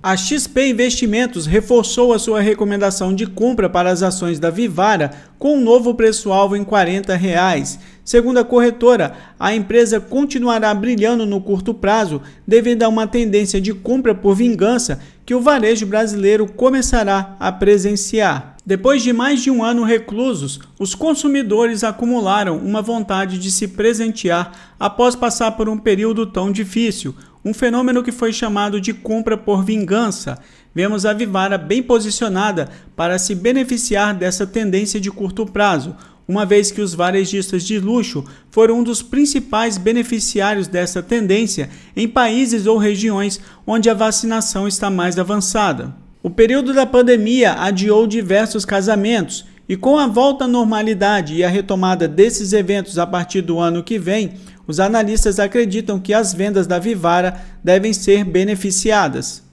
A XP Investimentos reforçou a sua recomendação de compra para as ações da Vivara com um novo preço-alvo em R$ 40. Reais. Segundo a corretora, a empresa continuará brilhando no curto prazo devido a uma tendência de compra por vingança que o varejo brasileiro começará a presenciar. Depois de mais de um ano reclusos, os consumidores acumularam uma vontade de se presentear após passar por um período tão difícil, um fenômeno que foi chamado de compra por vingança. Vemos a Vivara bem posicionada para se beneficiar dessa tendência de curto prazo, uma vez que os varejistas de luxo foram um dos principais beneficiários dessa tendência em países ou regiões onde a vacinação está mais avançada. O período da pandemia adiou diversos casamentos e, com a volta à normalidade e a retomada desses eventos a partir do ano que vem, os analistas acreditam que as vendas da Vivara devem ser beneficiadas.